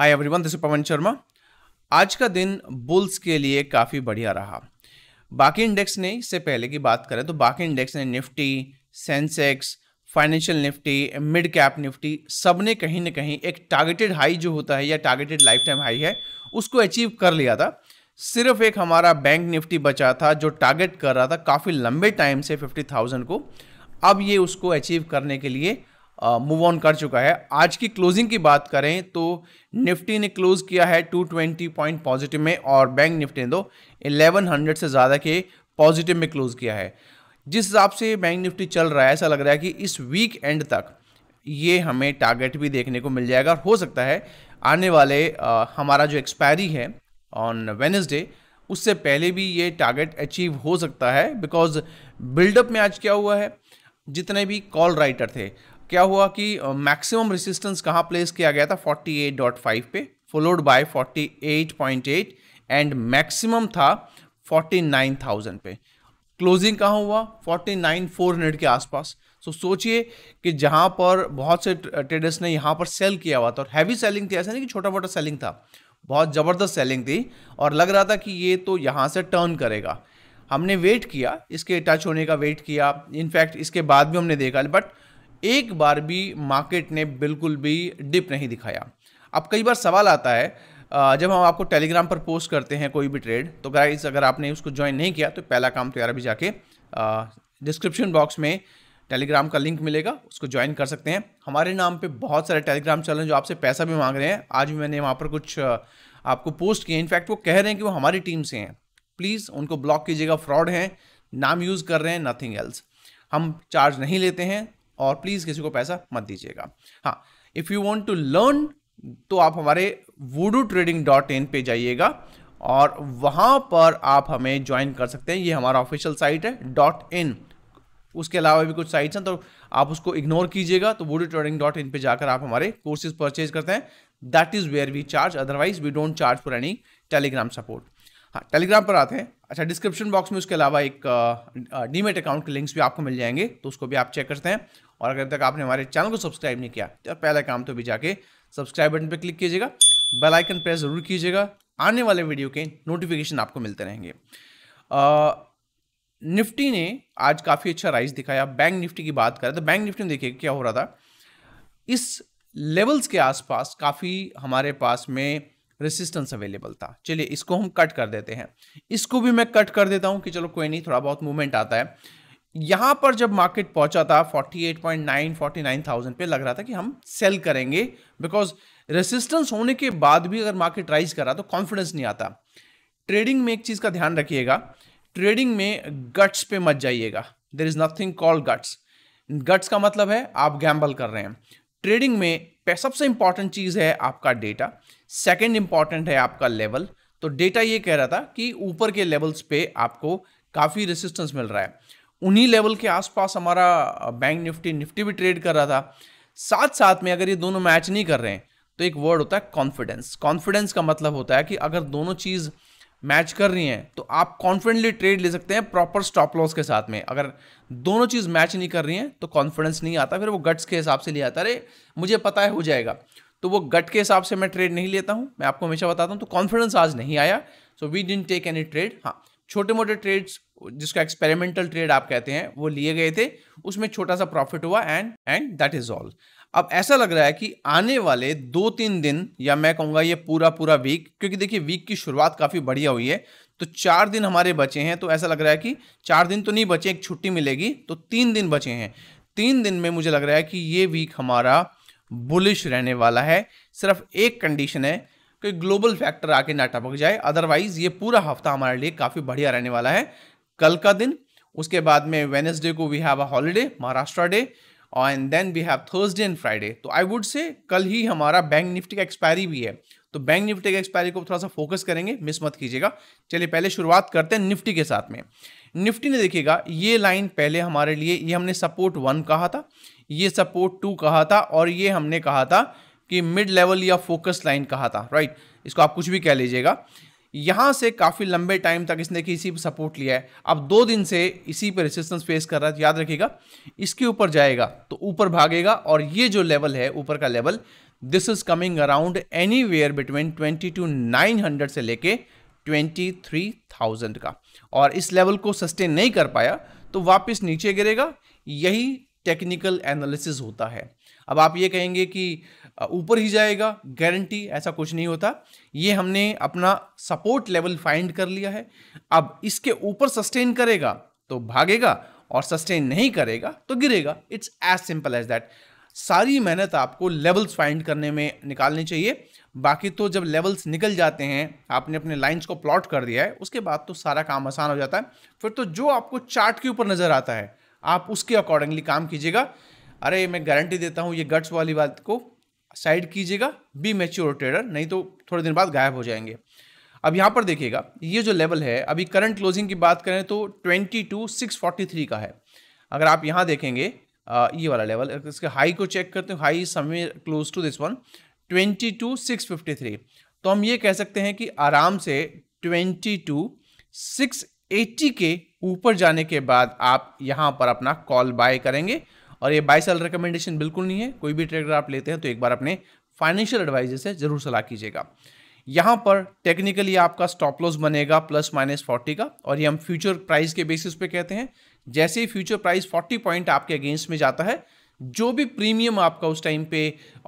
hi everyone this Pawan Sharma आज का दिन बुल्स के लिए काफ़ी बढ़िया रहा बाकी इंडेक्स ने इससे पहले की बात करें तो बाकी इंडेक्स ने Nifty Sensex financial Nifty mid cap Nifty सब ने कहीं ना कहीं एक टारगेटेड हाई जो होता है या टारगेटेड लाइफ टाइम हाई है उसको अचीव कर लिया था सिर्फ एक हमारा बैंक निफ्टी बचा था जो टारगेट कर रहा था काफ़ी लंबे टाइम से फिफ्टी थाउजेंड को अब ये उसको अचीव करने के लिए मूव ऑन कर चुका है आज की क्लोजिंग की बात करें तो निफ्टी ने क्लोज किया है 220 पॉइंट पॉजिटिव में और बैंक निफ्टी ने तो 1100 से ज़्यादा के पॉजिटिव में क्लोज किया है जिस हिसाब से बैंक निफ्टी चल रहा है ऐसा लग रहा है कि इस वीक एंड तक ये हमें टारगेट भी देखने को मिल जाएगा और हो सकता है आने वाले आ, हमारा जो एक्सपायरी है ऑन वेनसडे उससे पहले भी ये टारगेट अचीव हो सकता है बिकॉज बिल्डअप में आज क्या हुआ है जितने भी कॉल राइटर थे क्या हुआ कि मैक्सिमम रेसिस्टेंस कहाँ प्लेस किया गया था 48.5 पे फॉलोड बाय 48.8 एंड मैक्सिमम था 49,000 पे क्लोजिंग कहाँ हुआ 49,400 के आसपास सो so, सोचिए कि जहाँ पर बहुत से ट्रेडर्स ने यहाँ पर सेल किया हुआ था और हैवी सेलिंग थी ऐसा नहीं कि छोटा मोटा सेलिंग था बहुत ज़बरदस्त सेलिंग थी और लग रहा था कि ये तो यहाँ से टर्न करेगा हमने वेट किया इसके टच होने का वेट किया इनफैक्ट इसके बाद भी हमने देखा बट एक बार भी मार्केट ने बिल्कुल भी डिप नहीं दिखाया अब कई बार सवाल आता है जब हम आपको टेलीग्राम पर पोस्ट करते हैं कोई भी ट्रेड तो गाइस अगर आपने उसको ज्वाइन नहीं किया तो पहला काम तो यार अभी जाके डिस्क्रिप्शन बॉक्स में टेलीग्राम का लिंक मिलेगा उसको ज्वाइन कर सकते हैं हमारे नाम पे बहुत सारे टेलीग्राम चैनल जो आपसे पैसा भी मांग रहे हैं आज भी मैंने वहाँ पर कुछ आपको पोस्ट किए इनफैक्ट वो कह रहे हैं कि वो हमारी टीम से हैं प्लीज़ उनको ब्लॉक कीजिएगा फ्रॉड हैं नाम यूज़ कर रहे हैं नथिंग एल्स हम चार्ज नहीं लेते हैं और प्लीज़ किसी को पैसा मत दीजिएगा हाँ if you want to learn तो आप हमारे वूडू ट्रेडिंग डॉट इन पर जाइएगा और वहां पर आप हमें ज्वाइन कर सकते हैं ये हमारा ऑफिशियल साइट है डॉट इन उसके अलावा भी कुछ साइट्स हैं तो आप उसको इग्नोर कीजिएगा तो वूडू ट्रेडिंग डॉट इन पर जाकर आप हमारे कोर्सेज परचेज करते हैं that is where we charge otherwise we don't charge for any Telegram support हाँ टेलीग्राम पर आते हैं अच्छा डिस्क्रिप्शन बॉक्स में उसके अलावा एक डीमेट अकाउंट के लिंक्स भी आपको मिल जाएंगे तो उसको भी आप चेक करते हैं और अगर तक आपने हमारे चैनल को सब्सक्राइब नहीं किया तो पहला काम तो भी जाके सब्सक्राइब बटन पर क्लिक कीजिएगा बेल आइकन प्रेस जरूर कीजिएगा आने वाले वीडियो के नोटिफिकेशन आपको मिलते रहेंगे आ, निफ्टी ने आज काफ़ी अच्छा राइज दिखाया बैंक निफ्टी की बात करें तो बैंक निफ्टी में देखिए क्या हो रहा था इस लेवल्स के आसपास काफ़ी हमारे पास में रेसिस्टेंस अवेलेबल था चलिए इसको हम कट कर देते हैं इसको भी मैं कट कर देता हूँ कि चलो कोई नहीं थोड़ा बहुत मूवमेंट आता है यहाँ पर जब मार्केट पहुंचा था 48.9 49,000 पे लग रहा था कि हम सेल करेंगे बिकॉज रेसिस्टेंस होने के बाद भी अगर मार्केट राइज करा तो कॉन्फिडेंस नहीं आता ट्रेडिंग में एक चीज़ का ध्यान रखिएगा ट्रेडिंग में गट्स पे मत जाइएगा there is nothing call guts guts का मतलब है आप गैम्बल कर रहे हैं ट्रेडिंग में सबसे इंपॉर्टेंट चीज़ है आपका डेटा सेकेंड इंपॉर्टेंट है आपका लेवल तो डेटा ये कह रहा था कि ऊपर के लेवल्स पे आपको काफ़ी रेसिस्टेंस मिल रहा है उन्हीं लेवल के आसपास हमारा बैंक निफ्टी निफ्टी भी ट्रेड कर रहा था साथ साथ में अगर ये दोनों मैच नहीं कर रहे हैं तो एक वर्ड होता है कॉन्फिडेंस कॉन्फिडेंस का मतलब होता है कि अगर दोनों चीज़ मैच कर रही हैं तो आप कॉन्फिडेंटली ट्रेड ले सकते हैं प्रॉपर स्टॉप लॉस के साथ में अगर दोनों चीज़ मैच नहीं कर रही हैं तो कॉन्फिडेंस नहीं आता फिर वो गट्स के हिसाब से ले आता अरे मुझे पता है हो जाएगा तो वो गट के हिसाब से मैं ट्रेड नहीं लेता हूँ मैं आपको हमेशा बताता हूँ तो कॉन्फिडेंस आज नहीं आया so we didn't take any trade हाँ छोटे मोटे ट्रेड्स जिसका एक्सपेरिमेंटल ट्रेड आप कहते हैं वो लिए गए थे उसमें छोटा सा प्रॉफिट हुआ and and that is all अब ऐसा लग रहा है कि आने वाले दो तीन दिन या मैं कहूँगा ये पूरा पूरा वीक क्योंकि देखिए वीक की शुरुआत काफ़ी बढ़िया हुई है तो चार दिन हमारे बचे हैं तो ऐसा लग रहा है कि चार दिन तो नहीं बचे एक छुट्टी मिलेगी तो तीन दिन बचे हैं तीन दिन में मुझे लग रहा है कि ये वीक हमारा बुलिश रहने वाला है सिर्फ एक कंडीशन है कि ग्लोबल फैक्टर आके ना टपक जाए अदरवाइज़ ये पूरा हफ्ता हमारे लिए काफ़ी बढ़िया रहने वाला है कल का दिन उसके बाद में वेनसडे को we have a holiday Maharashtra day and then we have Thursday and Friday तो आई वुड से कल ही हमारा बैंक निफ्टी का एक्सपायरी भी है तो बैंक निफ्टी के एक्सपायरी को थोड़ा सा फोकस करेंगे मिस मत कीजिएगा चलिए पहले शुरुआत करते हैं निफ्टी के साथ में निफ्टी ने देखिएगा ये लाइन पहले हमारे लिए ये हमने सपोर्ट वन कहा था ये सपोर्ट टू कहा था और ये हमने कहा था कि मिड लेवल या फोकस लाइन कहा था राइट इसको आप कुछ भी कह लीजिएगा यहां से काफ़ी लंबे टाइम तक इसने किसी पर सपोर्ट लिया है अब दो दिन से इसी पर रेसिस्टेंस फेस कर रहा है तो याद रखिएगा इसके ऊपर जाएगा तो ऊपर भागेगा और ये जो लेवल है ऊपर का level this is coming around anywhere between twenty two nine hundred से लेके ट्वेंटी थ्री थाउजेंड का और इस लेवल को सस्टेन नहीं कर पाया तो वापस नीचे गिरेगा यही टेक्निकल एनालिसिस होता है अब आप ये कहेंगे कि ऊपर ही जाएगा गारंटी ऐसा कुछ नहीं होता ये हमने अपना सपोर्ट लेवल फाइंड कर लिया है अब इसके ऊपर सस्टेन करेगा तो भागेगा और सस्टेन नहीं करेगा तो गिरेगा it's as simple as that सारी मेहनत आपको लेवल्स फाइंड करने में निकालनी चाहिए बाकी तो जब लेवल्स निकल जाते हैं आपने अपने लाइंस को प्लॉट कर दिया है उसके बाद तो सारा काम आसान हो जाता है फिर तो जो आपको चार्ट के ऊपर नज़र आता है आप उसके अकॉर्डिंगली काम कीजिएगा अरे मैं गारंटी देता हूँ ये गट्स वाली बात को साइड कीजिएगा बी मेच्योर ट्रेडर नहीं तो थोड़े दिन बाद गायब हो जाएंगे अब यहाँ पर देखिएगा ये जो लेवल है अभी करंट क्लोजिंग की बात करें तो twenty two six forty three का है अगर आप यहाँ देखेंगे ये वाला लेवल इसके हाई को चेक करते हैं हाई समय close to this one twenty two six fifty three तो हम ये कह सकते हैं कि आराम से ट्वेंटी टू सिक्स एटी के ऊपर जाने के बाद आप यहाँ पर अपना कॉल बाय करेंगे और ये बाई सेल रिकमेंडेशन बिल्कुल नहीं है कोई भी ट्रेडर आप लेते हैं तो एक बार अपने फाइनेंशियल एडवाइजर से जरूर सलाह कीजिएगा यहाँ पर टेक्निकली आपका स्टॉप लॉस बनेगा प्लस माइनस फोर्टी का और ये हम फ्यूचर प्राइस के बेसिस पे कहते हैं जैसे ही फ्यूचर प्राइस फोर्टी पॉइंट आपके अगेंस्ट में जाता है जो भी प्रीमियम आपका उस टाइम पे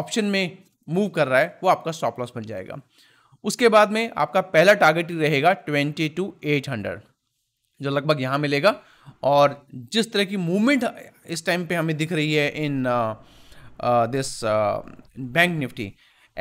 ऑप्शन में मूव कर रहा है वो आपका स्टॉप लॉस बन जाएगा उसके बाद में आपका पहला टारगेट रहेगा ट्वेंटी टू एट हंड्रेड जो लगभग यहाँ मिलेगा और जिस तरह की मूवमेंट इस टाइम पे हमें दिख रही है इन दिस बैंक निफ्टी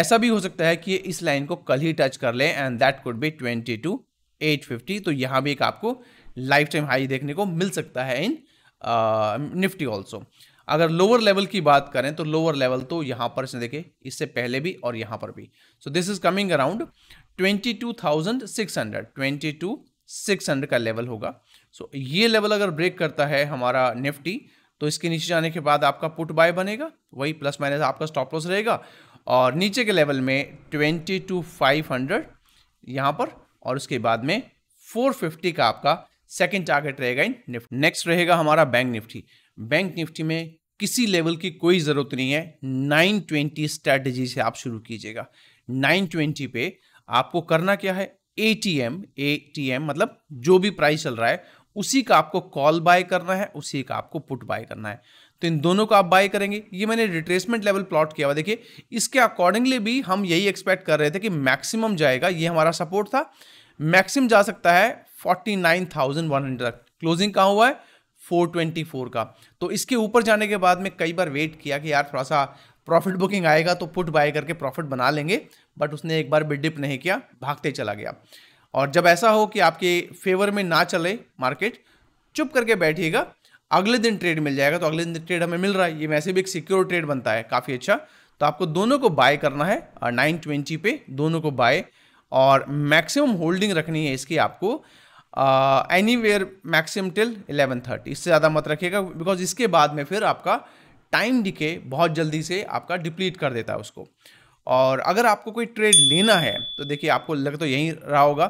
ऐसा भी हो सकता है कि इस लाइन को कल ही टच कर लें and that could be twenty two eight fifty तो यहाँ भी एक आपको लाइफ टाइम हाई देखने को मिल सकता है इन निफ्टी ऑल्सो अगर लोअर लेवल की बात करें तो लोअर लेवल तो यहाँ पर इसने देखे इससे पहले भी और यहाँ पर भी so this is coming around twenty two thousand six hundred twenty two six hundred का लेवल होगा सो so, ये लेवल अगर ब्रेक करता है हमारा निफ्टी तो इसके नीचे जाने के बाद आपका पुट बाय बनेगा वही प्लस माइनस आपका स्टॉप लॉस रहेगा और नीचे के लेवल में ट्वेंटी टू फाइव हंड्रेड यहाँ पर और उसके बाद में फोर फिफ्टी का आपका सेकेंड टारगेट रहेगा इन निफ्टी नेक्स्ट रहेगा हमारा बैंक निफ्टी बैंक निफ्टी में किसी लेवल की कोई ज़रूरत नहीं है नाइन ट्वेंटी स्ट्रैटेजी से आप शुरू कीजिएगा नाइन ट्वेंटी पे आपको करना क्या है A T M A T M मतलब जो भी प्राइस चल रहा है उसी का आपको कॉल बाय करना है उसी का आपको पुट बाय करना है तो इन दोनों का आप बाय करेंगे ये मैंने रिट्रेसमेंट लेवल प्लॉट किया हुआ देखिए इसके अकॉर्डिंगली भी हम यही एक्सपेक्ट कर रहे थे कि मैक्सिमम जाएगा ये हमारा सपोर्ट था मैक्सिमम जा सकता है 49,100 तक क्लोजिंग कहाँ हुआ है 424 का तो इसके ऊपर जाने के बाद में कई बार वेट किया कि यार थोड़ा सा प्रॉफिट बुकिंग आएगा तो पुट बाय करके प्रॉफिट बना लेंगे बट उसने एक बार भी डिप नहीं किया भागते चला गया और जब ऐसा हो कि आपके फेवर में ना चले मार्केट चुप करके बैठिएगा अगले दिन ट्रेड मिल जाएगा तो अगले दिन ट्रेड हमें मिल रहा है ये वैसे भी एक सिक्योर ट्रेड बनता है काफ़ी अच्छा तो आपको दोनों को बाय करना है नाइन ट्वेंटी पे दोनों को बाय और मैक्सिमम होल्डिंग रखनी है इसकी आपको anywhere maximum till eleven thirty इससे ज़्यादा मत रखिएगा बिकॉज इसके बाद में फिर आपका टाइम डिके बहुत जल्दी से आपका डिप्लीट कर देता है उसको और अगर आपको कोई ट्रेड लेना है तो देखिए आपको लग तो यहीं रहा होगा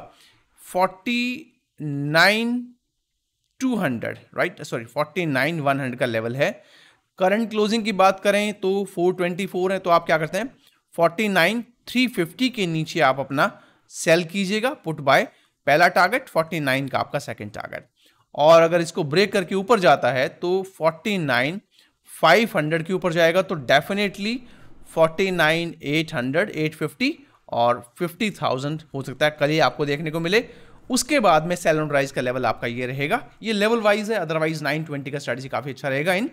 49200 राइट सॉरी 49100 का लेवल है करंट क्लोजिंग की बात करें तो 424 है तो आप क्या करते हैं 49350 के नीचे आप अपना सेल कीजिएगा पुट बाय पहला टारगेट 49 का आपका सेकंड टारगेट और अगर इसको ब्रेक करके ऊपर जाता है तो 49500 के ऊपर जाएगा तो डेफिनेटली 49800 850 और 50,000 हो सकता है कल ही आपको देखने को मिले उसके बाद में सैलन राइज का लेवल आपका ये रहेगा ये लेवल वाइज है अदरवाइज 920 का स्ट्रैटेजी काफ़ी अच्छा रहेगा इन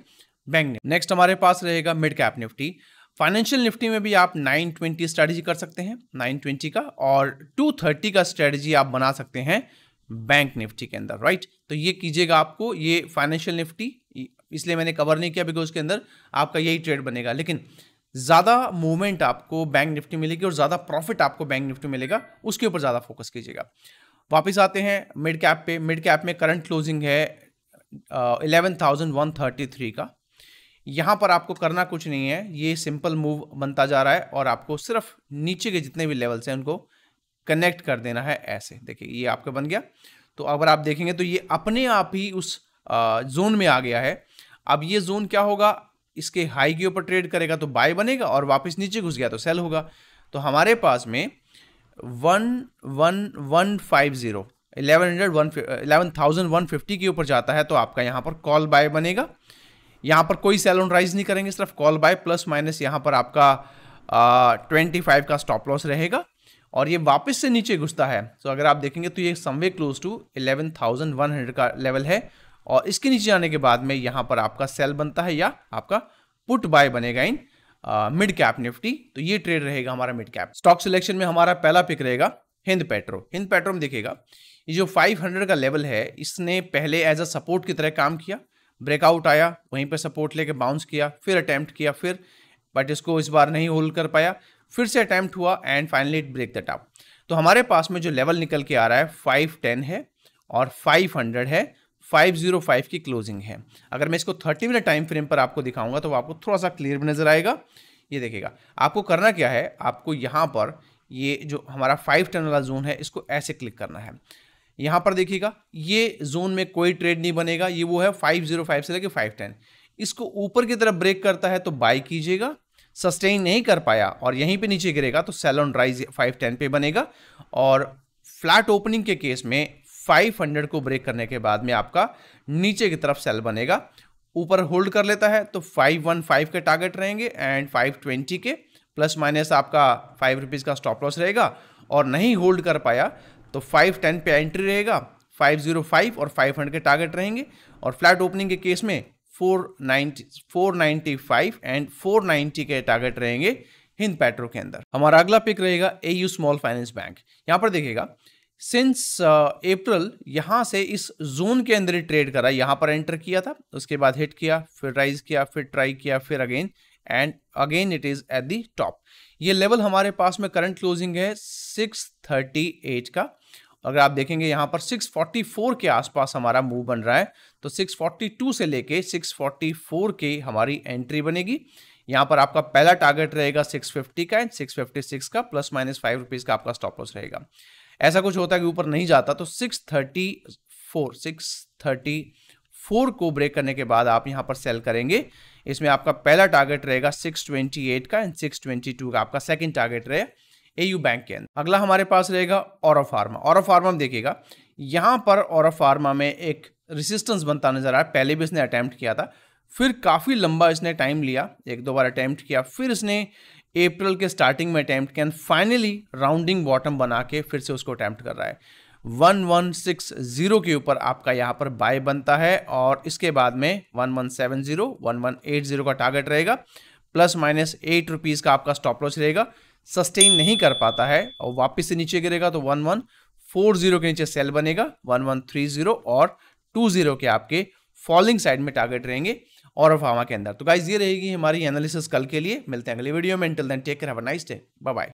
बैंक ने नेक्स्ट हमारे पास रहेगा mid cap Nifty financial Nifty में भी आप 920 स्ट्रैटेजी कर सकते हैं 920 का और 230 का स्ट्रैटेजी आप बना सकते हैं बैंक निफ्टी के अंदर राइट तो ये कीजिएगा आपको ये फाइनेंशियल निफ्टी इसलिए मैंने कवर नहीं किया बिकॉज के अंदर आपका यही ट्रेड बनेगा लेकिन ज़्यादा मूवमेंट आपको बैंक निफ्टी मिलेगी और ज़्यादा प्रॉफिट आपको बैंक निफ्टी मिलेगा उसके ऊपर ज़्यादा फोकस कीजिएगा वापस आते हैं मिड कैप पे मिड कैप में करंट क्लोजिंग है eleven thousand one thirty three का यहाँ पर आपको करना कुछ नहीं है ये सिंपल मूव बनता जा रहा है और आपको सिर्फ नीचे के जितने भी लेवल्स हैं उनको कनेक्ट कर देना है ऐसे देखिए ये आपका बन गया तो अगर आप देखेंगे तो ये अपने आप ही उस जोन में आ गया है अब ये जोन क्या होगा इसके हाई के ऊपर ट्रेड करेगा तो बाय बनेगा और वापस नीचे घुस गया तो सेल होगा तो हमारे पास में one one one five zero eleven hundred one eleven thousand one fifty के ऊपर जाता है तो आपका यहाँ पर कॉल बाय बनेगा यहाँ पर कोई सेल ऑन राइज नहीं करेंगे सिर्फ कॉल बाय प्लस माइनस यहाँ पर आपका ट्वेंटी uh, फाइव का स्टॉप लॉस रहेगा और ये वापस से नीचे घुसता है तो so, अगर आप देखेंगे तो ये somewhere close to eleven thousand one hundred का लेवल है और इसके नीचे आने के बाद में यहाँ पर आपका सेल बनता है या आपका पुट बाय बनेगा इन मिड कैप निफ्टी तो ये ट्रेड रहेगा हमारा मिड कैप स्टॉक सिलेक्शन में हमारा पहला पिक रहेगा हिंद पेट्रो हिंद पेट्रो में देखिएगा ये जो 500 का लेवल है इसने पहले एज अ सपोर्ट की तरह काम किया ब्रेकआउट आया वहीं पर सपोर्ट लेके बाउंस किया फिर अटैम्प्ट किया फिर बट इसको इस बार नहीं होल्ड कर पाया फिर से अटैम्प्ट हुआ and finally it break the top तो हमारे पास में जो लेवल निकल के आ रहा है फाइव है और 500 है 505 की क्लोजिंग है अगर मैं इसको 30 मिनट टाइम फ्रेम पर आपको दिखाऊंगा तो आपको थोड़ा सा क्लियर भी नज़र आएगा ये देखेगा आपको करना क्या है आपको यहाँ पर ये जो हमारा फाइव टन वाला जोन है इसको ऐसे क्लिक करना है यहाँ पर देखिएगा ये जोन में कोई ट्रेड नहीं बनेगा ये वो है 505 से लेके 510 इसको ऊपर की तरफ ब्रेक करता है तो बाई कीजिएगा सस्टेन नहीं कर पाया और यहीं पे नीचे गिरेगा तो सेल ऑन राइज 510 पे बनेगा और फ्लैट ओपनिंग के केस में 500 को ब्रेक करने के बाद में आपका नीचे की तरफ सेल बनेगा ऊपर होल्ड कर लेता है तो 515 के टारगेट रहेंगे एंड 520 के प्लस माइनस आपका फाइव रुपीज़ का स्टॉप लॉस रहेगा और नहीं होल्ड कर पाया तो फाइव टेन पे एंट्री रहेगा 505 और 500 के टारगेट रहेंगे और फ्लैट ओपनिंग के केस में 490 495 एंड 490 के टारगेट रहेंगे हिंद पेट्रो के अंदर हमारा अगला पिक रहेगा A U Small Finance Bank यहाँ पर देखिएगा सिंस अप्रैल uh, यहाँ से इस जोन के अंदर ही ट्रेड करा यहाँ पर एंटर किया था उसके बाद हिट किया फिर राइज किया फिर ट्राई किया फिर again and again it is at the top ये लेवल हमारे पास में करंट क्लोजिंग है 638 का अगर आप देखेंगे यहाँ पर 644 के आसपास हमारा मूव बन रहा है तो 642 से लेके 644 की हमारी एंट्री बनेगी यहाँ पर आपका पहला टारगेट रहेगा 650 का एंड 656 का प्लस माइनस फाइव रुपीज़ का आपका स्टॉप लॉस रहेगा ऐसा कुछ होता है कि ऊपर नहीं जाता तो six thirty four six thirty four को ब्रेक करने के बाद आप यहां पर सेल करेंगे इसमें आपका पहला टारगेट रहेगा 628 का एंड 622 का आपका सेकंड टारगेट रहे एयू बैंक के अंदर अगला हमारे पास रहेगा और फार्मा और फार्मा में देखिएगा यहां पर और फार्मा में एक रिसिस्टेंस बनता नजर आया पहले भी इसने अटैम्प्ट किया था फिर काफ़ी लंबा इसने टाइम लिया एक दो बार अटैम्प्ट किया फिर इसने अप्रैल के स्टार्टिंग में attempt and finally rounding bottom बना के फिर से उसको अटैम्प्ट कर रहा है 1160 के ऊपर आपका यहाँ पर बाय बनता है और इसके बाद में one one seven zero one one eight zero का टारगेट रहेगा प्लस माइनस एट रुपीज़ का आपका स्टॉप लॉस रहेगा सस्टेन नहीं कर पाता है और वापस से नीचे गिरेगा तो वन वन फोर जीरो के नीचे सेल बनेगा वन वन थ्री जीरो और टू जीरो के आपके फॉलिंग साइड में टारगेट रहेंगे और फार्मा के अंदर तो गाइज ये रहेगी हमारी एनालिसिस कल के लिए मिलते हैं अगले वीडियो में इंटल दें take care have a nice day bye bye